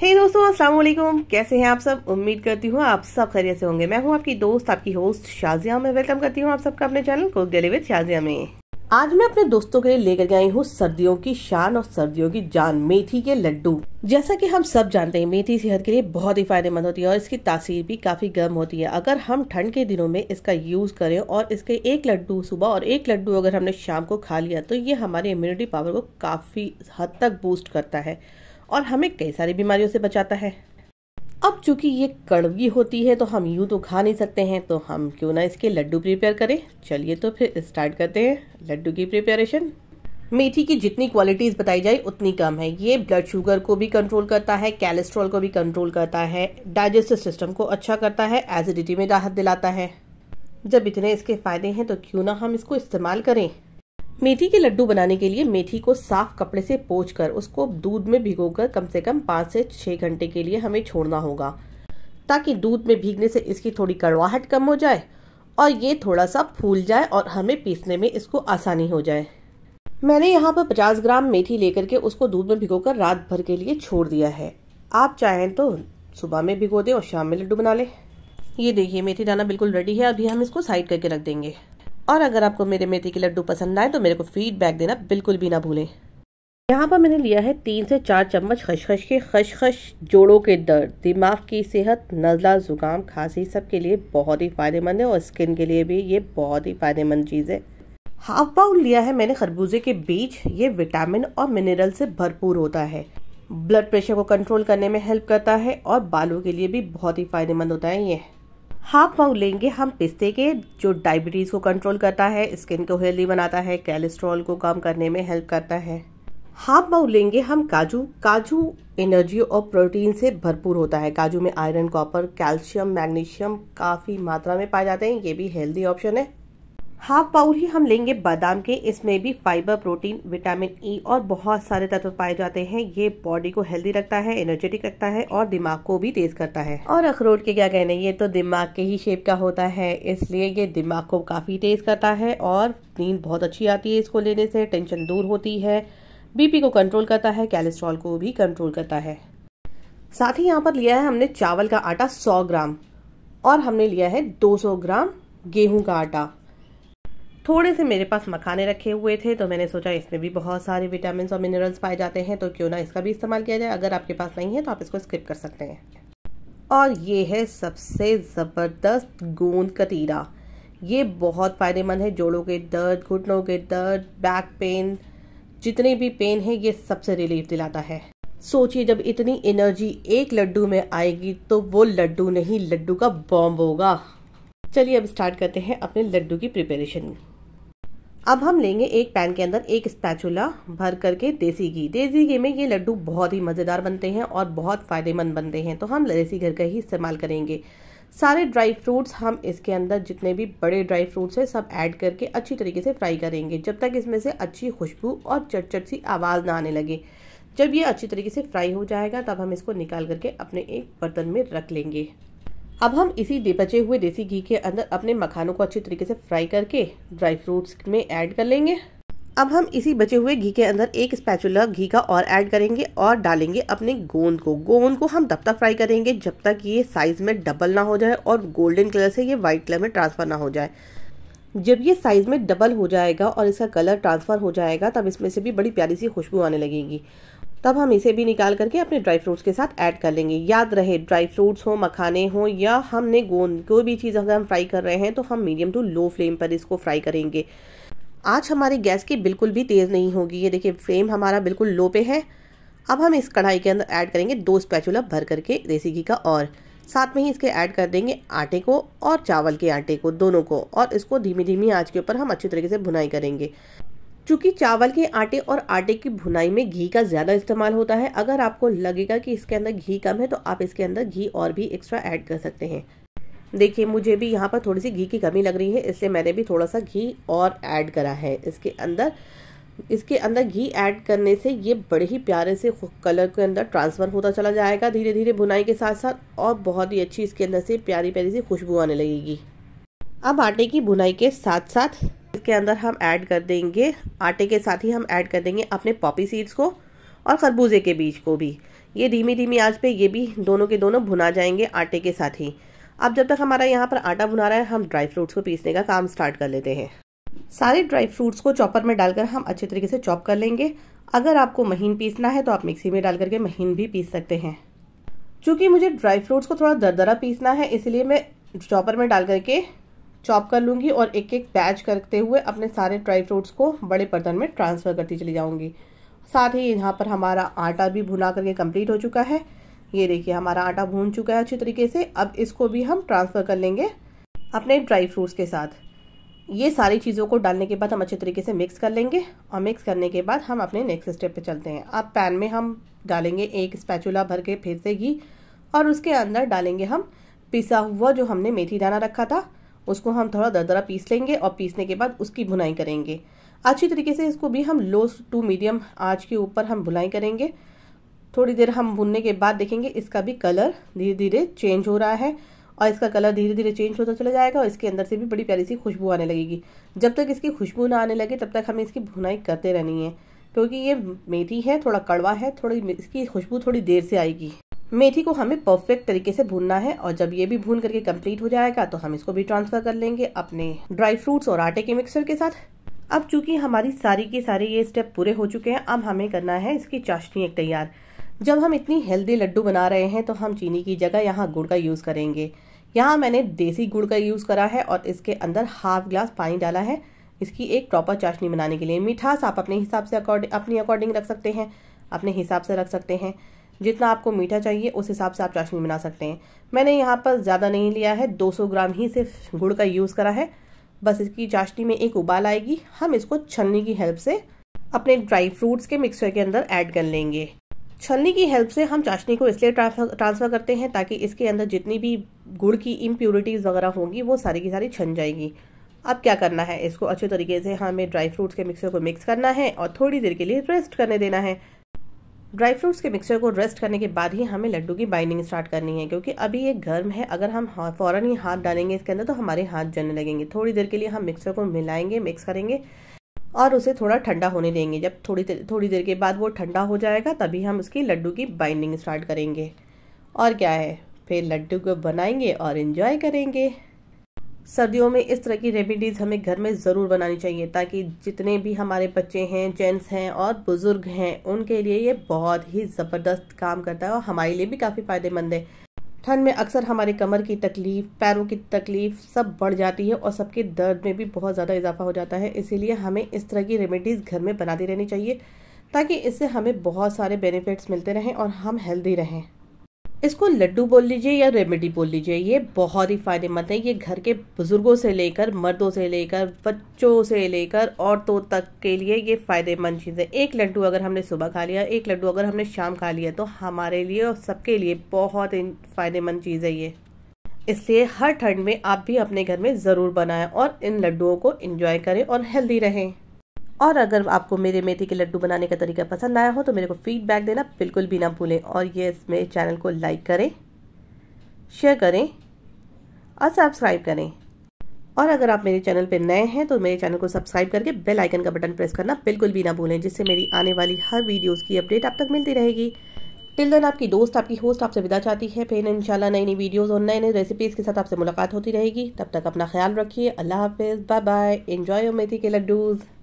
हे hey दोस्तों अस्सलाम वालेकुम कैसे हैं आप सब उम्मीद करती हूँ आप सब खैरियत से होंगे मैं हूँ आपकी दोस्त आपकी होस्ट शाजिया में वेलकम करती हूँ आप सबका अपने channel Cook Daily with Shazia में आज मैं अपने दोस्तों के लिए लेकर आई हूँ सर्दियों की शान और सर्दियों की जान मेथी के लड्डू जैसा कि हम सब जानते हैं मेथी सेहत के लिए बहुत ही फायदेमंद होती है और इसकी तासीर भी काफी गर्म होती है अगर हम ठंड के दिनों में इसका यूज करें और इसके एक लड्डू सुबह और एक लड्डू अगर हमने शाम को खा लिया तो ये हमारी इम्यूनिटी पावर को काफी हद तक बूस्ट करता है और हमें कई सारी बीमारियों से बचाता है अब चूंकि ये कड़वी होती है तो हम यूं तो खा नहीं सकते हैं तो हम क्यों ना इसके लड्डू प्रिपेयर करें चलिए तो फिर स्टार्ट करते हैं लड्डू की प्रिपेरेशन मेथी की जितनी क्वालिटीज़ बताई जाए उतनी कम है ये ब्लड शुगर को भी कंट्रोल करता है कैलेस्ट्रॉल को भी कंट्रोल करता है डाइजेस्टिव सिस्टम को अच्छा करता है एसिडिटी में राहत दिलाता है जब इतने इसके फ़ायदे हैं तो क्यों ना हम इसको इस्तेमाल करें मेथी के लड्डू बनाने के लिए मेथी को साफ कपड़े से पोच कर उसको दूध में भिगोकर कम से कम पाँच से छः घंटे के लिए हमें छोड़ना होगा ताकि दूध में भीगने से इसकी थोड़ी कड़वाहट कम हो जाए और ये थोड़ा सा फूल जाए और हमें पीसने में इसको आसानी हो जाए मैंने यहाँ पर 50 ग्राम मेथी लेकर के उसको दूध में भिगोकर रात भर के लिए छोड़ दिया है आप चाहें तो सुबह में भिगो दे और शाम में लड्डू बना लें ये देखिए मेथी दाना बिल्कुल रेडी है अभी हम इसको साइड करके रख देंगे और अगर आपको मेरे मेथी के लड्डू पसंद आए तो मेरे को फीडबैक देना बिल्कुल भी ना भूलें यहाँ पर मैंने लिया है तीन से चार चम्मच खशखश के खशखश जोड़ों के दर्द दिमाग की सेहत नज़ला ज़ुकाम खांसी सब के लिए बहुत ही फ़ायदेमंद है और स्किन के लिए भी ये बहुत ही फ़ायदेमंद चीज़ है हाफ बाउल लिया है मैंने खरबूजे के बीज ये विटामिन और मिनरल से भरपूर होता है ब्लड प्रेशर को कंट्रोल करने में हेल्प करता है और बालों के लिए भी बहुत ही फ़ायदेमंद होता है ये हाफ पाव लेंगे हम पिस्ते के जो डायबिटीज़ को कंट्रोल करता है स्किन को हेल्दी बनाता है कैलेस्ट्रॉल को कम करने में हेल्प करता है हाफ पाव लेंगे हम काजू काजू एनर्जी और प्रोटीन से भरपूर होता है काजू में आयरन कॉपर कैल्शियम मैग्नीशियम काफ़ी मात्रा में पाए जाते हैं ये भी हेल्दी ऑप्शन है हाफ बाउल ही हम लेंगे बादाम के इसमें भी fibre protein vitamin E e और बहुत सारे तत्व पाए जाते हैं ये बॉडी को हेल्दी रखता है एनर्जेटिक रखता है और दिमाग को भी तेज करता है और अखरोट के क्या कहने ये तो दिमाग के ही शेप का होता है इसलिए ये दिमाग को काफी तेज करता है और नींद बहुत अच्छी आती है इसको लेने से टेंशन दूर होती है बीपी को कंट्रोल करता है कैलेस्ट्रॉल को भी कंट्रोल करता है साथ ही यहाँ पर लिया है हमने चावल का आटा सौ ग्राम और हमने लिया है दो ग्राम गेहूं का आटा थोड़े से मेरे पास मखाने रखे हुए थे तो मैंने सोचा इसमें भी बहुत सारे विटामिन और मिनरल्स पाए जाते हैं तो क्यों ना इसका भी इस्तेमाल किया जाए अगर आपके पास नहीं है तो आप इसको स्किप कर सकते हैं और ये है सबसे ज़बरदस्त गोंद कतीरा ये बहुत फ़ायदेमंद है जोड़ों के दर्द घुटनों के दर्द बैक पेन जितने भी पेन है ये सबसे रिलीफ दिलाता है सोचिए जब इतनी एनर्जी एक लड्डू में आएगी तो वो लड्डू नहीं लड्डू का बॉम्ब होगा चलिए अब स्टार्ट करते हैं अपने लड्डू की प्रिपरेशन अब हम लेंगे एक पैन के अंदर एक स्पैचुला भर करके देसी घी देसी घी में ये लड्डू बहुत ही मज़ेदार बनते हैं और बहुत फ़ायदेमंद बनते हैं तो हम देसी घर का ही इस्तेमाल करेंगे सारे ड्राई फ्रूट्स हम इसके अंदर जितने भी बड़े ड्राई फ्रूट्स हैं सब ऐड करके अच्छी तरीके से फ्राई करेंगे जब तक इसमें से अच्छी खुशबू और चटचट सी आवाज़ ना आने लगे जब ये अच्छी तरीके से फ्राई हो जाएगा तब हम इसको निकाल करके अपने एक बर्तन में रख लेंगे अब हम इसी बचे हुए देसी घी के अंदर अपने मखानों को अच्छी तरीके से फ्राई करके ड्राई फ्रूट्स में ऐड कर लेंगे अब हम इसी बचे हुए घी के अंदर एक स्पैचुला घी का और ऐड करेंगे और डालेंगे अपने गोंद को गोंद को हम तब तक फ्राई करेंगे जब तक ये साइज़ में डबल ना हो जाए और गोल्डन कलर से ये व्हाइट कलर में ट्रांसफ़र ना हो जाए जब ये साइज़ में डबल हो जाएगा और इसका कलर ट्रांसफ़र हो जाएगा तब इसमें से भी बड़ी प्यारी सी खुशबू आने लगेगी तब हम इसे भी निकाल करके अपने ड्राई फ्रूट्स के साथ ऐड कर लेंगे याद रहे ड्राई फ्रूट्स हो मखाने हो या हमने गोंद कोई भी चीज़ अगर हम फ्राई कर रहे हैं तो हम मीडियम टू लो फ्लेम पर इसको फ्राई करेंगे आज हमारी गैस की बिल्कुल भी तेज़ नहीं होगी ये देखिए फ्लेम हमारा बिल्कुल लो पे है अब हम इस कढ़ाई के अंदर ऐड करेंगे दो स्पैचुला भर करके देसी घी का और साथ में ही इसके ऐड कर देंगे आटे को और चावल के आटे को दोनों को और इसको धीमी धीमी आँच के ऊपर हम अच्छी तरीके से भुनाई करेंगे चूंकि चावल के आटे और आटे की भुनाई में घी का ज़्यादा इस्तेमाल होता है अगर आपको लगेगा कि इसके अंदर घी कम है तो आप इसके अंदर घी और भी एक्स्ट्रा ऐड कर सकते हैं देखिए मुझे भी यहाँ पर थोड़ी सी घी की कमी लग रही है इसलिए मैंने भी थोड़ा सा घी और ऐड करा है इसके अंदर इसके अंदर घी ऐड करने से ये बड़े ही प्यारे से कलर के अंदर ट्रांसफ़र होता चला जाएगा धीरे धीरे भुनाई के साथ साथ और बहुत ही अच्छी इसके अंदर से प्यारी प्यारी सी खुशबू आने लगेगी अब आटे की भुनाई के साथ साथ के अंदर हम ऐड कर देंगे आटे के साथ ही हम ऐड कर देंगे अपने पॉपी सीड्स को और खरबूजे के बीज को भी ये धीमी धीमी आंच पे ये भी दोनों के दोनों भुना जाएंगे आटे के साथ ही अब जब तक हमारा यहाँ पर आटा भुना रहा है हम ड्राई फ्रूट्स को पीसने का काम स्टार्ट कर लेते हैं सारे ड्राई फ्रूट्स को चॉपर में डालकर हम अच्छे तरीके से चॉप कर लेंगे अगर आपको महीन पीसना है तो आप मिक्सी में डाल करके महीन भी पीस सकते हैं चूँकि मुझे ड्राई फ्रूट्स को थोड़ा दरदरा पीसना है इसलिए मैं चॉपर में डाल करके चॉप कर लूँगी और एक एक बैच करते हुए अपने सारे ड्राई फ्रूट्स को बड़े बर्तन में ट्रांसफ़र करती चली जाऊँगी साथ ही यहाँ पर हमारा आटा भी भुना करके कंप्लीट हो चुका है ये देखिए हमारा आटा भून चुका है अच्छी तरीके से अब इसको भी हम ट्रांसफ़र कर लेंगे अपने ड्राई फ्रूट्स के साथ ये सारी चीज़ों को डालने के बाद हम अच्छे तरीके से मिक्स कर लेंगे और मिक्स करने के बाद हम अपने नेक्स्ट स्टेप पे चलते हैं अब पैन में हम डालेंगे एक स्पैचुला भर के फिर से घी और उसके अंदर डालेंगे हम पिसा हुआ जो हमने मेथी दाना रखा था उसको हम थोड़ा दरदरा पीस लेंगे और पीसने के बाद उसकी भुनाई करेंगे अच्छी तरीके से इसको भी हम लो टू मीडियम आँच के ऊपर हम भुनाई करेंगे थोड़ी देर हम भुनने के बाद देखेंगे इसका भी कलर धीरे धीरे चेंज हो रहा है और इसका कलर धीरे धीरे चेंज होता चला जाएगा और इसके अंदर से भी बड़ी प्यारी सी खुशबू आने लगेगी जब तक इसकी खुशबू ना आने लगे तब तक हमें इसकी भुनाई करते रहनी है क्योंकि ये मेथी है थोड़ा कड़वा है थोड़ी इसकी खुशबू थोड़ी देर से आएगी मेथी को हमें परफेक्ट तरीके से भूनना है और जब ये भी भून करके कंप्लीट हो जाएगा तो हम इसको भी ट्रांसफर कर लेंगे अपने ड्राई फ्रूट्स और आटे के मिक्सर के साथ अब चूंकि हमारी सारी के सारे ये स्टेप पूरे हो चुके हैं अब हमें करना है इसकी चाशनी एक तैयार जब हम इतनी हेल्दी लड्डू बना रहे हैं तो हम चीनी की जगह यहाँ गुड़ का यूज़ करेंगे यहाँ मैंने देसी गुड़ का यूज़ करा है और इसके अंदर हाफ ग्लास पानी डाला है इसकी एक प्रॉपर चाशनी बनाने के लिए मिठास आप अपने हिसाब से अकॉर्डिंग अपनी अकॉर्डिंग रख सकते हैं अपने हिसाब से रख सकते हैं जितना आपको मीठा चाहिए उस हिसाब से आप चाशनी बना सकते हैं मैंने यहाँ पर ज़्यादा नहीं लिया है 200 ग्राम ही सिर्फ गुड़ का यूज़ करा है बस इसकी चाशनी में एक उबाल आएगी हम इसको छलनी की हेल्प से अपने ड्राई फ्रूट्स के मिक्सचर के अंदर ऐड कर लेंगे छलनी की हेल्प से हम चाशनी को इसलिए ट्रांसफ़र करते हैं ताकि इसके अंदर जितनी भी गुड़ की इम्प्योरिटीज़ वगैरह होंगी वो सारी की सारी छन जाएगी अब क्या करना है इसको अच्छे तरीके से हमें ड्राई फ्रूट्स के मिक्सर को मिक्स करना है और थोड़ी देर के लिए रेस्ट करने देना है ड्राई फ्रूट्स के मिक्सचर को रेस्ट करने के बाद ही हमें लड्डू की बाइंडिंग स्टार्ट करनी है क्योंकि अभी ये गर्म है अगर हम हाँ, फ़ौरन ही हाथ डालेंगे इसके अंदर तो हमारे हाथ जलने लगेंगे थोड़ी देर के लिए हम मिक्सर को मिलाएंगे मिक्स करेंगे और उसे थोड़ा ठंडा होने देंगे जब थोड़ी देर थोड़ी देर के बाद वो ठंडा हो जाएगा तभी हम उसकी लड्डू की बाइंडिंग स्टार्ट करेंगे और क्या है फिर लड्डू को बनाएंगे और इन्जॉय करेंगे सर्दियों में इस तरह की रेमिडीज़ हमें घर में ज़रूर बनानी चाहिए ताकि जितने भी हमारे बच्चे हैं जेंट्स हैं और बुज़ुर्ग हैं उनके लिए ये बहुत ही ज़बरदस्त काम करता है और हमारे लिए भी काफ़ी फ़ायदेमंद है ठंड में अक्सर हमारे कमर की तकलीफ पैरों की तकलीफ सब बढ़ जाती है और सबके दर्द में भी बहुत ज़्यादा इजाफा हो जाता है इसीलिए हमें इस तरह की रेमिडीज़ घर में बनाती रहनी चाहिए ताकि इससे हमें बहुत सारे बेनिफिट्स मिलते रहें और हम हेल्दी रहें इसको लड्डू बोल लीजिए या रेमेडी बोल लीजिए ये बहुत ही फ़ायदेमंद है ये घर के बुज़ुर्गों से लेकर मर्दों से लेकर बच्चों से लेकर औरतों तक के लिए ये फ़ायदेमंद चीज़ है एक लड्डू अगर हमने सुबह खा लिया एक लड्डू अगर हमने शाम खा लिया तो हमारे लिए और सबके लिए बहुत ही फ़ायदेमंद चीज़ है ये इसलिए हर ठंड में आप भी अपने घर में ज़रूर बनाएं और इन लड्डुओं को इन्जॉय करें और हेल्दी रहें और अगर आपको मेरे मेथी के लड्डू बनाने का तरीका पसंद आया हो तो मेरे को फीडबैक देना बिल्कुल भी ना भूलें और ये मेरे चैनल को लाइक करें शेयर करें और सब्सक्राइब करें और अगर आप मेरे चैनल पर नए हैं तो मेरे चैनल को सब्सक्राइब करके बेल आइकन का बटन प्रेस करना बिल्कुल भी ना भूलें जिससे मेरी आने वाली हर वीडियोस की अपडेट आप तक मिलती रहेगी टिल देन आपकी दोस्त आपकी होस्ट आपसे विदा चाहती है फिर इंशाल्लाह नई नई वीडियोस और नए नए रेसिपीज़ के साथ आपसे मुलाकात होती रहेगी तब तक अपना ख्याल रखिए अल्लाह हाफिज़ बाय बाय एंजॉय मेथी के लड्डूज़